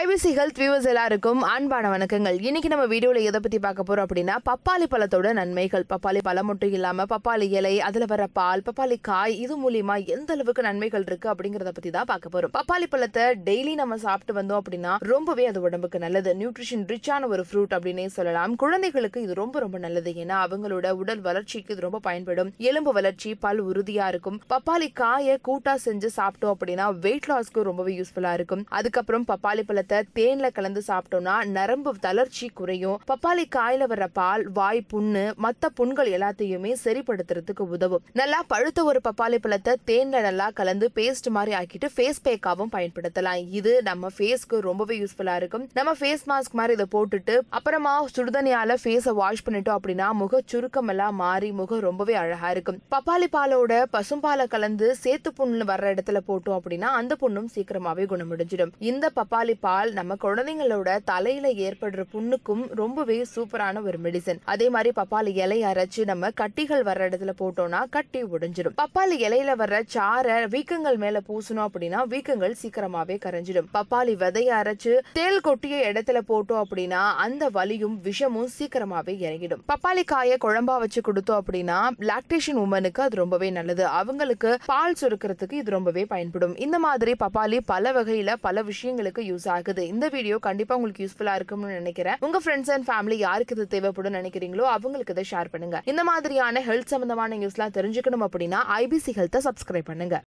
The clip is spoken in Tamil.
ஐபிசி ஹெல்த் வியூவர்ஸ் எல்லாருக்கும் அன்பான வணக்கங்கள் இன்னைக்கு நம்ம வீடியோவில் எதை பற்றி பார்க்க போகிறோம் அப்படின்னா பப்பாளி பழத்தோட நன்மைகள் பப்பாளி பழம் மட்டும் இல்லாமல் பப்பாளி இலை அதில் வர பால் பப்பாளி காய் இது மூலியமா எந்த அளவுக்கு நன்மைகள் இருக்கு அப்படிங்கிறத பற்றி தான் பார்க்க போகிறோம் பப்பாளி பழத்தை டெய்லி நம்ம சாப்பிட்டு வந்தோம் அப்படின்னா ரொம்பவே அது உடம்புக்கு நல்லது நியூட்ரிஷன் ரிச்சான ஒரு ஃப்ரூட் அப்படின்னே சொல்லலாம் குழந்தைகளுக்கு இது ரொம்ப ரொம்ப நல்லது ஏன்னா அவங்களோட உடல் வளர்ச்சிக்கு இது ரொம்ப பயன்படும் எலும்பு வளர்ச்சி பல் உறுதியா இருக்கும் பப்பாளி காயை கூட்டா செஞ்சு சாப்பிட்டோம் அப்படின்னா வெயிட் லாஸ்க்கு ரொம்பவே யூஸ்ஃபுல்லா இருக்கும் அதுக்கப்புறம் பப்பாளி பழ பழத்தை தேன்ல கலந்து சாப்பிட்டோம்னா நரம்பு தளர்ச்சி குறையும் பப்பாளி காயில வர்ற பால் வாய் புண்ணு மத்த புண்கள் எல்லாத்தையுமே சரிப்படுத்துறதுக்கு உதவும் நல்லா பழுத்த ஒரு பப்பாளி பழத்தை தேன்ல நல்லா கலந்து பேஸ்ட் மாதிரி ஆக்கிட்டு ஃபேஸ் பேக்காவும் பயன்படுத்தலாம் இது நம்ம ஃபேஸ்க்கு ரொம்பவே யூஸ்ஃபுல்லா இருக்கும் நம்ம ஃபேஸ் மாஸ்க் மாதிரி இதை போட்டுட்டு அப்புறமா சுடுதண்ணியால ஃபேஸ வாஷ் பண்ணிட்டோம் அப்படின்னா முக சுருக்கம் எல்லாம் மாறி முகம் ரொம்பவே அழகா இருக்கும் பப்பாளி பாலோட பசும்பாலை கலந்து சேத்து புண்ணு வர்ற இடத்துல போட்டோம் அப்படின்னா அந்த புண்ணும் சீக்கிரமாவே குணமடைஞ்சிடும் இந்த பப்பாளி பால் பால் நம்ம குழந்தைங்களோட தலையில ஏற்படுற புண்ணுக்கும் ரொம்பவே சூப்பரான ஒரு மெடிசன் அதே மாதிரி பப்பாளி இலை அரைச்சு நம்ம கட்டிகள் வர்ற இடத்துல போட்டோம்னா கட்டி உடைஞ்சிடும் பப்பாளி இலையில வர்ற சார வீக்கங்கள் மேல பூசணும் அப்படின்னா வீக்கங்கள் சீக்கிரமாவே கரைஞ்சிடும் பப்பாளி விதைய அரைச்சு தேல் கொட்டிய இடத்துல போட்டோம் அப்படின்னா அந்த வலியும் விஷமும் சீக்கிரமாவே இறங்கிடும் பப்பாளி காய குழம்பா வச்சு கொடுத்தோம் அப்படின்னா லாக்டேஷன் உமனுக்கு அது ரொம்பவே நல்லது அவங்களுக்கு பால் சுருக்கிறதுக்கு இது ரொம்பவே பயன்படும் இந்த மாதிரி பப்பாளி பல வகையில பல விஷயங்களுக்கு யூஸ் ஆகும் ஆகுது இந்த வீடியோ கண்டிப்பா உங்களுக்கு யூஸ்ஃபுல்லா இருக்கும்னு நினைக்கிறேன் உங்க ஃப்ரெண்ட்ஸ் அண்ட் ஃபேமிலி யாருக்கு இது தேவைப்படும் நினைக்கிறீங்களோ அவங்களுக்கு இதை ஷேர் பண்ணுங்க இந்த மாதிரியான ஹெல்த் சம்பந்தமான நியூஸ்லாம் தெரிஞ்சுக்கணும் அப்படின்னா ஐபிசி ஹெல்த்தை சப்ஸ்கிரைப் பண்ணுங்க